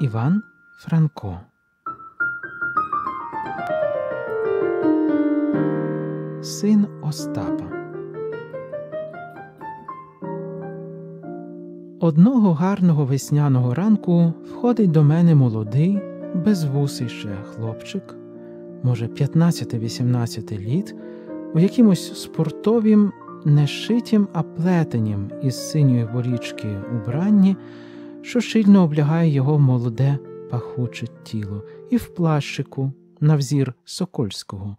Іван Франко. Син Остапа. Одного гарного весняного ранку входить до мене молодий, безвусий ще хлопчик, може, 15-18 літ, у якимось спортовім, не шитім, а плетенім із синьої борічки убранні що щільно облягає його молоде, пахуче тіло, і в плащику, на взір сокольського,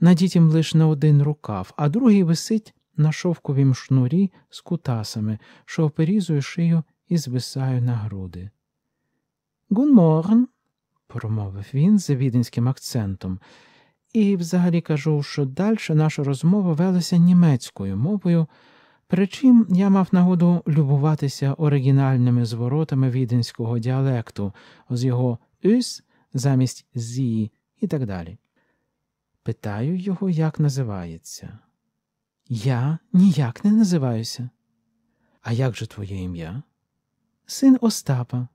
надітім лиш на один рукав, а другий висить на шовковім шнурі з кутасами, що оперізує шию і звисає на груди. Гунморн, промовив він з віденським акцентом. І взагалі кажу, що далі наша розмова велася німецькою мовою. Причим я мав нагоду любуватися оригінальними зворотами віденського діалекту з його «ис» замість «зі» і так далі. Питаю його, як називається. Я ніяк не називаюся. А як же твоє ім'я? Син Остапа.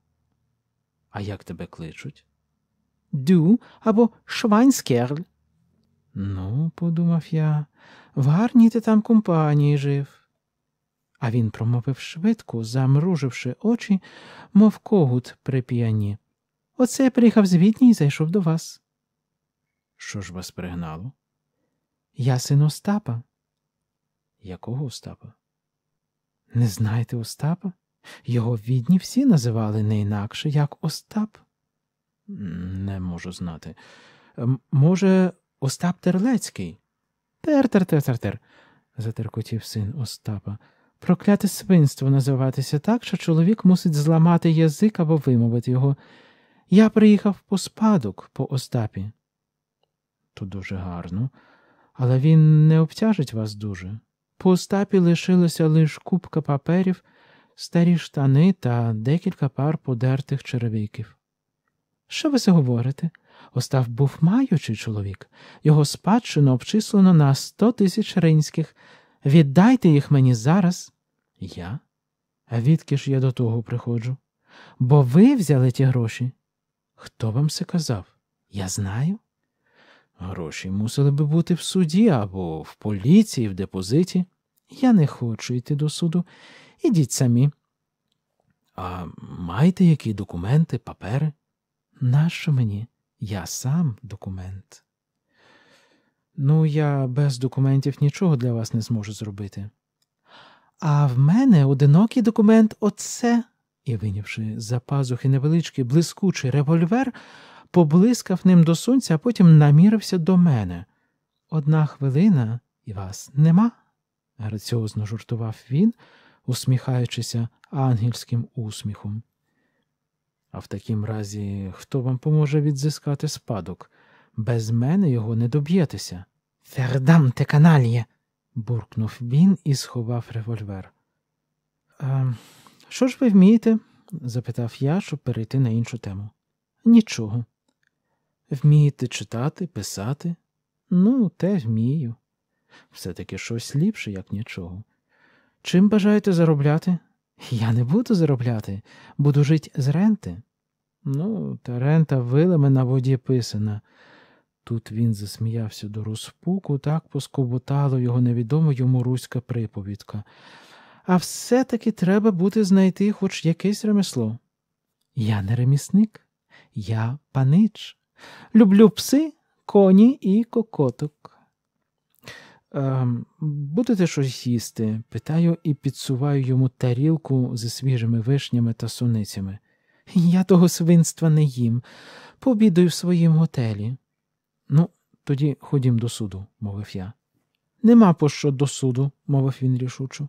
А як тебе кличуть? Дю або Шванськерль. Ну, подумав я, в гарній ти там компанії жив. А він промовив швидко, замруживши очі, мов когут при п'яні. Оце я приїхав звідні і зайшов до вас. Що ж вас пригнало? Я син Остапа. Якого Остапа? Не знаєте Остапа? Його відні всі називали не інакше, як Остап. Не можу знати. може, Остап Терлецький? Тер-тер-тер-тер-тер, затеркотів син Остапа. Прокляте свинство називатися так, що чоловік мусить зламати язик або вимовити його. Я приїхав по спадок по Остапі. То дуже гарно, але він не обтяжить вас дуже. По Остапі лишилася лиш купка паперів, старі штани та декілька пар подертих черевиків. Що ви це говорите? Остав був маючий чоловік, його спадщину обчислено на сто тисяч ринських. Віддайте їх мені зараз. Я? А відки ж я до того приходжу? Бо ви взяли ті гроші? Хто вам це казав? Я знаю. Гроші мусили би бути в суді або в поліції, в депозиті. Я не хочу йти до суду. Ідіть самі. А маєте які документи, папери? Нащо мені? Я сам документ. Ну, я без документів нічого для вас не зможу зробити. А в мене одинокий документ оце. І, винявши за пазухи невеличкий блискучий револьвер, поблискав ним до сонця, а потім намірився до мене. Одна хвилина і вас нема, граціозно жартував він, усміхаючися ангельським усміхом. А в такім разі, хто вам поможе відзискати спадок? Без мене його не доб'єтеся. Фердам те каналіє, буркнув він і сховав револьвер. «Е, що ж ви вмієте? запитав я, щоб перейти на іншу тему. Нічого. Вмієте читати, писати? Ну, те вмію. Все таки щось ліпше, як нічого. Чим бажаєте заробляти? Я не буду заробляти, буду жити з ренти. Ну, та рента вилами на воді писана. Тут він засміявся до розпуку, так поскоботало його невідома йому руська приповідка. А все-таки треба буде знайти хоч якесь ремесло. Я не ремісник, я панич. Люблю пси, коні і кокоток. Ем, Будете щось їсти? питаю і підсуваю йому тарілку зі свіжими вишнями та суницями. Я того свинства не їм, побідаю в своїм готелі. Ну, тоді ходім до суду, мовив я. Нема по що до суду, мовив він рішучо.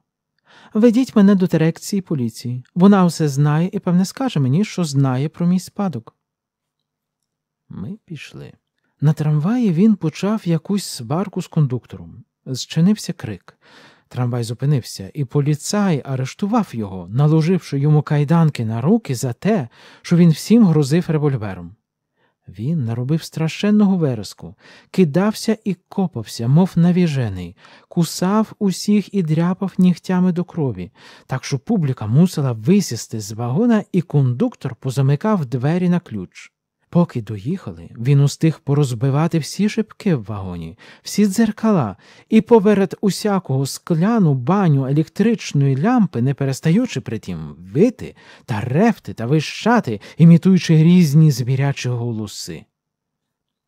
Ведіть мене до дирекції поліції. Вона усе знає і, певне, скаже мені, що знає про мій спадок. Ми пішли. На трамваї він почав якусь сварку з кондуктором. Зчинився крик. Трамвай зупинився, і поліцай арештував його, наложивши йому кайданки на руки за те, що він всім грозив револьвером. Він наробив страшенного вереску, кидався і копався, мов навіжений, кусав усіх і дряпав нігтями до крові, так що публіка мусила висісти з вагона, і кондуктор позамикав двері на ключ. Поки доїхали, він устиг порозбивати всі шибки в вагоні, всі дзеркала, і поперед усякого скляну баню електричної лямпи, не перестаючи притім вити та ревти та вищати, імітуючи різні звірячі голоси.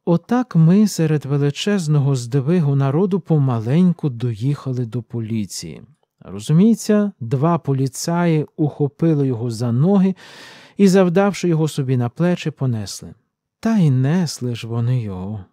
Отак ми серед величезного здвигу народу помаленьку доїхали до поліції. Розуміється, два поліцаї ухопили його за ноги і, завдавши його собі на плечі, понесли. Та й несли ж вони його.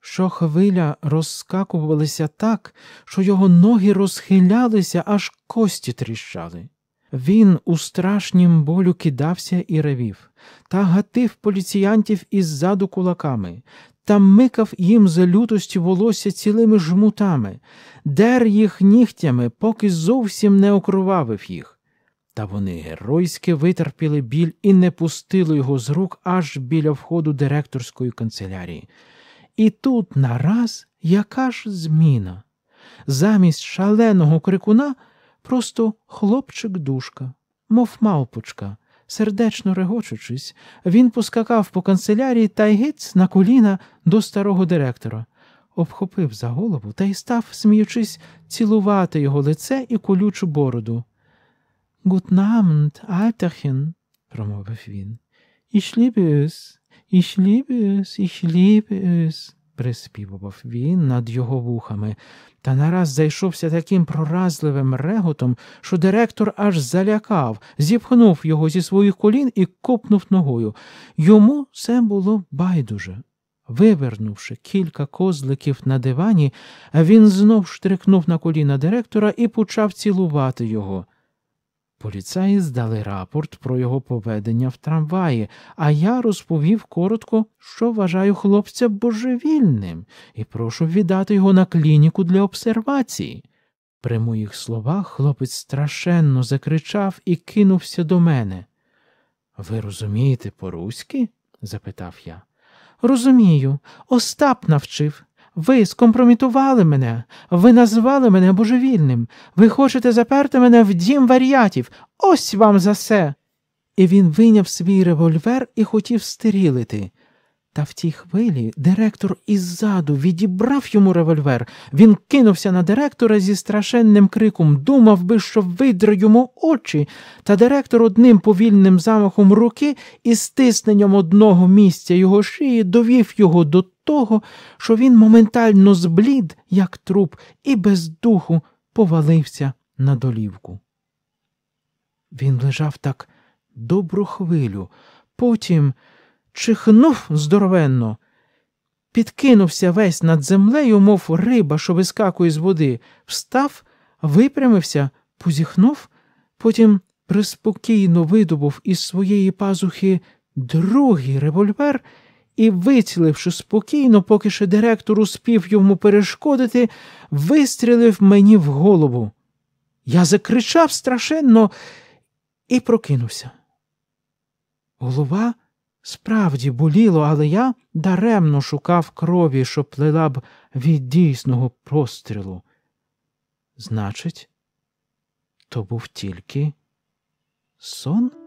що хвиля розскакувалися так, що його ноги розхилялися, аж кості тріщали. Він у страшнім болю кидався і ревів, та гатив поліціянтів іззаду кулаками, та микав їм за лютості волосся цілими жмутами, дер їх нігтями, поки зовсім не окровавив їх. Та вони геройськи витерпіли біль і не пустили його з рук аж біля входу директорської канцелярії. І тут нараз яка ж зміна? Замість шаленого крикуна просто хлопчик-душка, мов мавпочка. Сердечно регочучись, він поскакав по канцелярії та й гиць на коліна до старого директора, обхопив за голову та й став, сміючись, цілувати його лице і колючу бороду. Guten Abend, Alterchen, промовив він. Ich liebe es, ich liebe es, приспівував він над його вухами, та нараз зайшовся таким проразливим реготом, що директор аж залякав, зіпхнув його зі своїх колін і копнув ногою. Йому це було байдуже. Вивернувши кілька козликів на дивані, він знов штрикнув на коліна директора і почав цілувати його. Поліцаї здали рапорт про його поведення в трамваї, а я розповів коротко, що вважаю хлопця божевільним, і прошу віддати його на клініку для обсервації. При моїх словах хлопець страшенно закричав і кинувся до мене. Ви розумієте по-руськи? запитав я. Розумію, Остап навчив, ви скомпрометували мене, ви назвали мене божевільним, ви хочете заперти мене в дім варіатів. Ось вам за все. І він виняв свій револьвер і хотів стерілити. Та в тій хвилі директор іззаду відібрав йому револьвер. Він кинувся на директора зі страшенним криком, думав би, що видре йому очі, та директор одним повільним замахом руки і стисненням одного місця його шиї довів його до того, що він моментально зблід, як труп, і без духу повалився на долівку. Він лежав так добру хвилю, потім чихнув здоровенно, підкинувся весь над землею, мов риба, що вискакує з води, встав, випрямився, позіхнув, потім приспокійно видобув із своєї пазухи другий револьвер і, виціливши спокійно, поки ще директор успів йому перешкодити, вистрілив мені в голову. Я закричав страшенно і прокинувся. Голова справді боліла, але я даремно шукав крові, що плила б від дійсного прострілу. Значить, то був тільки сон?